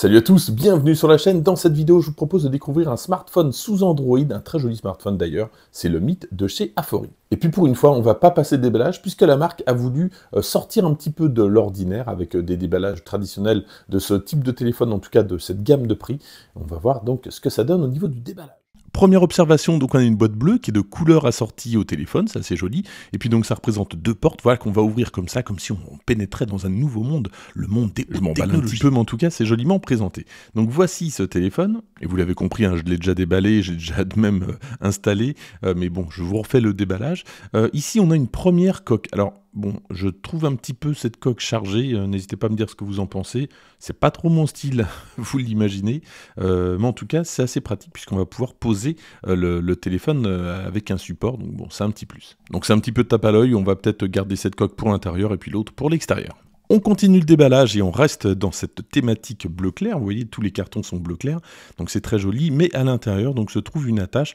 Salut à tous, bienvenue sur la chaîne. Dans cette vidéo, je vous propose de découvrir un smartphone sous Android, un très joli smartphone d'ailleurs, c'est le Mythe de chez Afori. Et puis pour une fois, on va pas passer de déballage puisque la marque a voulu euh, sortir un petit peu de l'ordinaire avec euh, des déballages traditionnels de ce type de téléphone, en tout cas de cette gamme de prix. On va voir donc ce que ça donne au niveau du déballage. Première observation, donc on a une boîte bleue qui est de couleur assortie au téléphone, ça c'est joli. Et puis donc ça représente deux portes, voilà qu'on va ouvrir comme ça, comme si on pénétrait dans un nouveau monde, le monde des Je m'en un petit peu, mais en tout cas c'est joliment présenté. Donc voici ce téléphone, et vous l'avez compris, hein, je l'ai déjà déballé, j'ai déjà de même euh, installé, euh, mais bon, je vous refais le déballage. Euh, ici on a une première coque. Alors bon, je trouve un petit peu cette coque chargée. Euh, n'hésitez pas à me dire ce que vous en pensez. C'est pas trop mon style, vous l'imaginez. Euh, mais en tout cas, c'est assez pratique puisqu'on va pouvoir poser euh, le, téléphone avec un support. Donc bon, c'est un petit plus. Donc c'est un petit peu de tape à l'œil. On va peut-être garder cette coque pour l'intérieur et puis l'autre pour l'extérieur. On continue le déballage et on reste dans cette thématique bleu clair. Vous voyez, tous les cartons sont bleu clair, donc c'est très joli. Mais à l'intérieur, donc se trouve une attache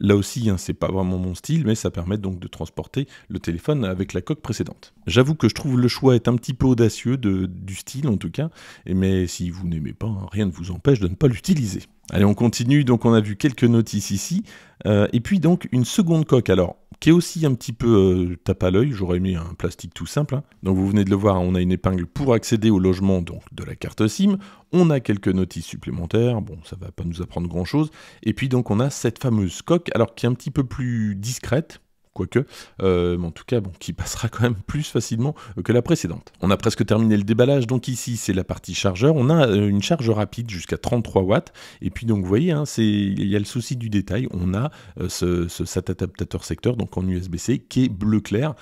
Là aussi, hein, c'est pas vraiment mon style, mais ça permet donc de transporter le téléphone avec la coque précédente. J'avoue que je trouve le choix est un petit peu audacieux du style en tout cas, mais si vous n'aimez pas, hein, rien ne vous empêche de ne pas l'utiliser. Allez, on continue, donc on a vu quelques notices ici, euh, et puis donc une seconde coque. Alors, qui est aussi un petit peu euh, tape à l'œil, j'aurais aimé un plastique tout simple. Hein. Donc vous venez de le voir, on a une épingle pour accéder au logement donc, de la carte SIM, on a quelques notices supplémentaires, bon ça va pas nous apprendre grand chose, et puis donc on a cette fameuse coque, alors qui est un petit peu plus discrète, quoique, euh, mais en tout cas, bon, qui passera quand même plus facilement que la précédente. On a presque terminé le déballage, donc ici c'est la partie chargeur. On a euh, une charge rapide jusqu'à 33 watts, et puis donc vous voyez, hein, il y a le souci du détail, on a euh, ce, cet adaptateur secteur, donc en USB-C, qui est bleu clair,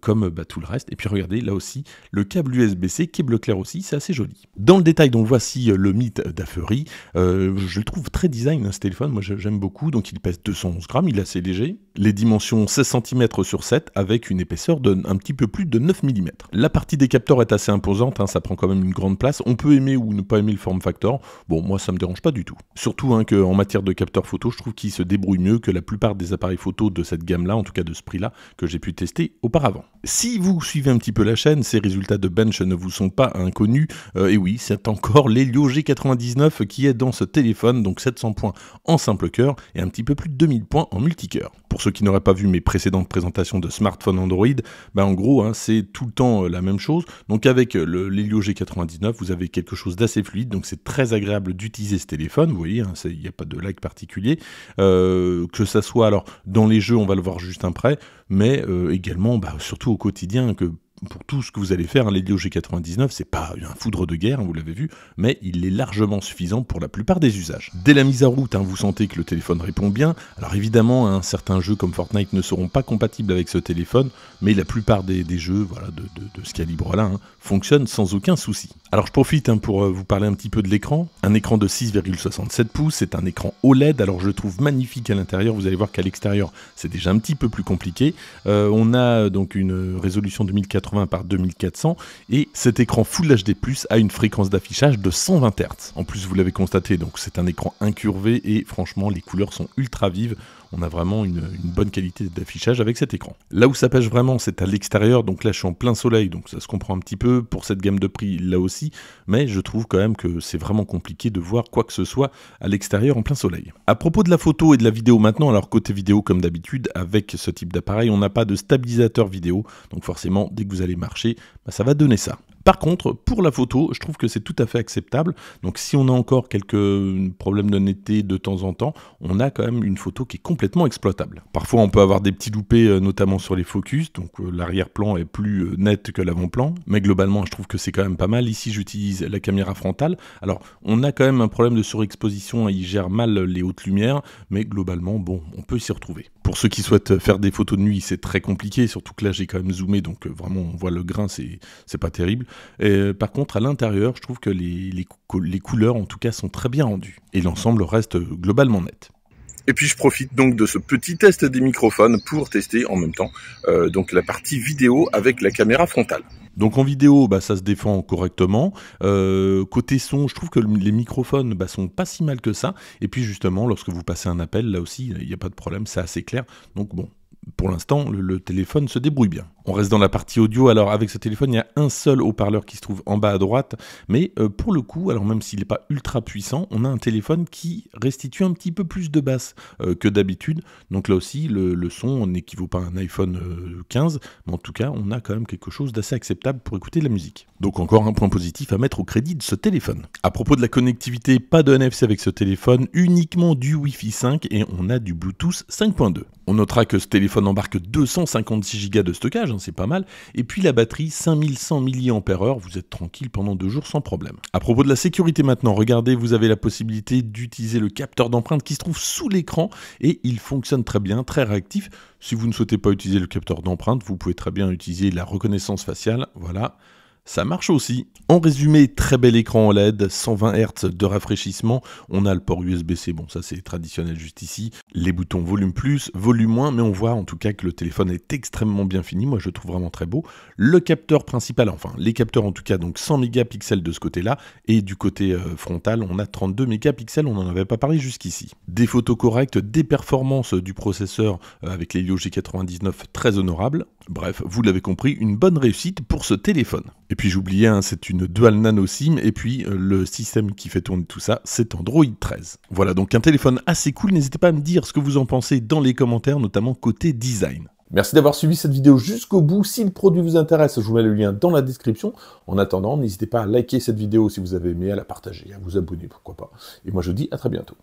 comme bah, tout le reste. Et puis regardez, là aussi, le câble USB-C qui est bleu clair aussi, c'est assez joli. Dans le détail, donc voici le mythe d'Affery. je le trouve très design, hein, ce téléphone, moi j'aime beaucoup, donc il pèse 211 grammes, il est assez léger. Les dimensions 16 cm sur 7 avec une épaisseur d'un petit peu plus de 9 mm. La partie des capteurs est assez imposante, hein, ça prend quand même une grande place. On peut aimer ou ne pas aimer le form factor. Bon, moi ça me dérange pas du tout. Surtout hein, qu'en matière de capteurs photo, je trouve qu'il se débrouille mieux que la plupart des appareils photo de cette gamme-là, en tout cas de ce prix-là, que j'ai pu tester auparavant. Si vous suivez un petit peu la chaîne, ces résultats de bench ne vous sont pas inconnus. Euh, et oui, c'est encore l'Helio G99 qui est dans ce téléphone, donc 700 points en simple cœur et un petit peu plus de 2000 points en multicœur. Pour ceux qui n'auraient pas vu mes précédente présentation de smartphone Android, ben, en gros, hein, c'est tout le temps euh, la même chose. Donc avec euh, l'Helio G99, vous avez quelque chose d'assez fluide, donc c'est très agréable d'utiliser ce téléphone. Vous voyez, hein, il n'y a pas de lag particulier. Euh, que ça soit alors dans les jeux, on va le voir juste après, mais également, bah, surtout au quotidien, que pour tout ce que vous allez faire, hein, l'Helio G99, c'est pas un foudre de guerre, hein, vous l'avez vu, mais il est largement suffisant pour la plupart des usages. Dès la mise à route, hein, vous sentez que le téléphone répond bien. Alors évidemment, hein, certains jeux comme Fortnite ne seront pas compatibles avec ce téléphone, mais la plupart des, jeux voilà, de, ce calibre-là fonctionnent sans aucun souci. Alors je profite pour euh, vous parler un petit peu de l'écran. Un écran de 6,67 pouces, c'est un écran OLED, alors je le trouve magnifique à l'intérieur, vous allez voir qu'à l'extérieur, c'est déjà un petit peu plus compliqué. Euh, on a euh, donc une résolution de 1080 par 2400 et cet écran Full HD+, a une fréquence d'affichage de 120 Hz. En plus, vous l'avez constaté, donc c'est un écran incurvé et franchement, les couleurs sont ultra vives on a vraiment une, bonne qualité d'affichage avec cet écran. Là où ça pêche vraiment, c'est à l'extérieur, donc là je suis en plein soleil, donc ça se comprend un petit peu pour cette gamme de prix là aussi, mais je trouve quand même que c'est vraiment compliqué de voir quoi que ce soit à l'extérieur en plein soleil. À propos de la photo et de la vidéo maintenant, alors côté vidéo comme d'habitude, avec ce type d'appareil, on n'a pas de stabilisateur vidéo, donc forcément dès que vous allez marcher, bah, ça va donner ça. Par contre, pour la photo, je trouve que c'est tout à fait acceptable. Donc si on a encore quelques euh, problèmes de netteté de temps en temps, on a quand même une photo qui est complètement exploitable. Parfois, on peut avoir des petits loupés, euh, notamment sur les focus, donc euh, l'arrière-plan est plus net que l'avant-plan. Mais globalement, je trouve que c'est quand même pas mal. Ici, j'utilise la caméra frontale. Alors, on a quand même un problème de surexposition, il gère mal les hautes lumières, mais globalement, bon, on peut s'y retrouver pour ceux qui souhaitent faire des photos de nuit, c'est très compliqué, surtout que là j'ai quand même zoomé, donc euh, vraiment on voit le grain, c'est pas terrible. Et, euh, par contre, à l'intérieur, je trouve que les, les couleurs en tout cas sont très bien rendues et l'ensemble reste euh, globalement net. Et puis je profite donc de ce petit test des microphones pour tester en même temps euh, donc la partie vidéo avec la caméra frontale. Donc en vidéo, bah, ça se défend correctement. Euh, côté son, je trouve que les microphones bah, sont pas si mal que ça. Et puis justement, lorsque vous passez un appel, là aussi, il n'y a pas de problème, c'est assez clair. Donc bon, pour l'instant, le, téléphone se débrouille bien. On reste dans la partie audio, alors avec ce téléphone, il y a un seul haut-parleur qui se trouve en bas à droite, mais euh, pour le coup, alors même s'il n'est pas ultra puissant, on a un téléphone qui restitue un petit peu plus de basse euh, que d'habitude, donc là aussi, le, son n'équivaut pas à un iPhone 15, euh, mais en tout cas, on a quand même quelque chose d'assez acceptable pour écouter de la musique. Donc encore un point positif à mettre au crédit de ce téléphone. À propos de la connectivité, pas de NFC avec ce téléphone, uniquement du Wi-Fi 5 et on a du Bluetooth 5.2. On notera que ce téléphone on embarque 256 Go de stockage, hein, c'est pas mal, et puis la batterie 5100 mAh, vous êtes tranquille pendant deux jours sans problème. À propos de la sécurité maintenant, regardez, vous avez la possibilité d'utiliser le capteur d'empreinte qui se trouve sous l'écran et il fonctionne très bien, très réactif. Si vous ne souhaitez pas utiliser le capteur d'empreinte, vous pouvez très bien utiliser la reconnaissance faciale, voilà. Ça marche aussi. En résumé, très bel écran OLED, 120 Hz de rafraîchissement. On a le port USB-C, bon ça c'est traditionnel juste ici. Les boutons volume plus, volume moins, mais on voit en tout cas que le téléphone est extrêmement bien fini. Moi je le trouve vraiment très beau. Le capteur principal, enfin les capteurs en tout cas, donc 100 mégapixels de ce côté-là. Et du côté euh, frontal, on a 32 mégapixels, on n'en avait pas parlé jusqu'ici. Des photos correctes, des performances du processeur euh, avec les g 99 très honorables. Bref, vous l'avez compris, une bonne réussite pour ce téléphone. Et puis j'oubliais, hein, c'est une dual nano SIM, et puis euh, le système qui fait tourner tout ça, c'est Android 13. Voilà donc un téléphone assez cool, n'hésitez pas à me dire ce que vous en pensez dans les commentaires, notamment côté design. Merci d'avoir suivi cette vidéo jusqu'au bout. Si le produit vous intéresse, je vous mets le lien dans la description. En attendant, n'hésitez pas à liker cette vidéo si vous avez aimé, à la partager, à vous abonner, pourquoi pas. Et moi je vous dis à très bientôt.